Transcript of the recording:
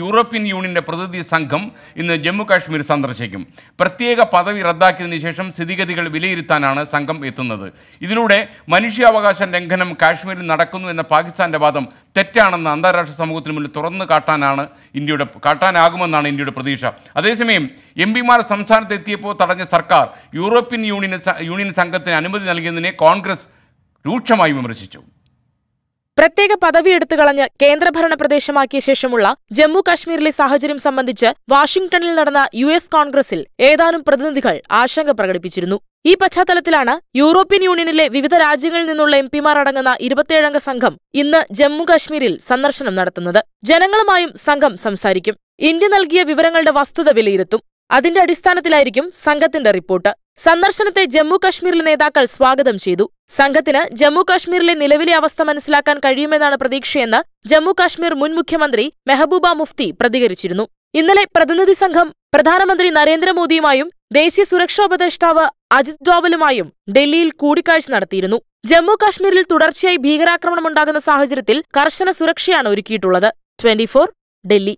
European യൂണിയൻ്റെ പ്രതിനിധി സംഘം ഇന്ന് ജമ്മു കാശ്മീർ സന്ദർശിക്കും പ്രത്യേക പദവി റദ്ദാക്കിയതിനു ശേഷം സ്ഥിതിഗതികൾ വിലയിരുത്താനാണ് സംഘം എത്തുന്നത് ഇതിലൂടെ മനുഷ്യാവകാശ ലംഘനം കാശ്മീരിൽ നടക്കുന്നു എന്ന പാകിസ്ഥാൻ്റെ വാദം തെറ്റാണെന്ന് അന്താരാഷ്ട്ര സമൂഹത്തിന് മുന്നിൽ തുറന്നു കാട്ടാനാണ് ഇന്ത്യയുടെ കാട്ടാനാകുമെന്നാണ് ഇന്ത്യയുടെ പ്രതീക്ഷ അതേസമയം എം പിമാർ സംസ്ഥാനത്ത് എത്തിയപ്പോൾ തടഞ്ഞ സർക്കാർ യൂറോപ്യൻ യൂണിയൻ യൂണിയൻ സംഘത്തിന് അനുമതി നൽകിയതിനെ കോൺഗ്രസ് രൂക്ഷമായി വിമർശിച്ചു പ്രത്യേക പദവി എടുത്തു കളഞ്ഞ് കേന്ദ്രഭരണ പ്രദേശമാക്കിയ ശേഷമുള്ള ജമ്മു കാശ്മീരിലെ സാഹചര്യം സംബന്ധിച്ച് വാഷിംഗ്ടണിൽ നടന്ന യു എസ് കോൺഗ്രസിൽ ഏതാനും പ്രതിനിധികൾ ആശങ്ക പ്രകടിപ്പിച്ചിരുന്നു ഈ പശ്ചാത്തലത്തിലാണ് യൂറോപ്യൻ യൂണിയനിലെ വിവിധ രാജ്യങ്ങളിൽ നിന്നുള്ള എം പിമാർ അടങ്ങുന്ന ഇരുപത്തിയേഴംഗ സംഘം ഇന്ന് ജമ്മു കാശ്മീരിൽ സന്ദർശനം നടത്തുന്നത് ജനങ്ങളുമായും സംഘം സംസാരിക്കും ഇന്ത്യ നൽകിയ വിവരങ്ങളുടെ വസ്തുത വിലയിരുത്തും അതിന്റെ അടിസ്ഥാനത്തിലായിരിക്കും സംഘത്തിന്റെ റിപ്പോർട്ട് സന്ദർശനത്തെ ജമ്മു കശ്മീരിലെ നേതാക്കൾ സ്വാഗതം ചെയ്തു സംഘത്തിന് ജമ്മു കശ്മീരിലെ നിലവിലെ അവസ്ഥ മനസ്സിലാക്കാൻ കഴിയുമെന്നാണ് പ്രതീക്ഷയെന്ന് ജമ്മു കശ്മീർ മുൻ മുഖ്യമന്ത്രി മെഹബൂബ മുഫ്തി പ്രതികരിച്ചിരുന്നു ഇന്നലെ പ്രതിനിധി സംഘം പ്രധാനമന്ത്രി നരേന്ദ്രമോദിയുമായും ദേശീയ സുരക്ഷാ ഉപദേഷ്ടാവ് അജിത് ഡോവലുമായും ഡൽഹിയിൽ കൂടിക്കാഴ്ച നടത്തിയിരുന്നു ജമ്മു കശ്മീരിൽ തുടർച്ചയായി ഭീകരാക്രമണമുണ്ടാകുന്ന സാഹചര്യത്തിൽ കർശന സുരക്ഷയാണ് ഒരുക്കിയിട്ടുള്ളത് ട്വന്റി ഡൽഹി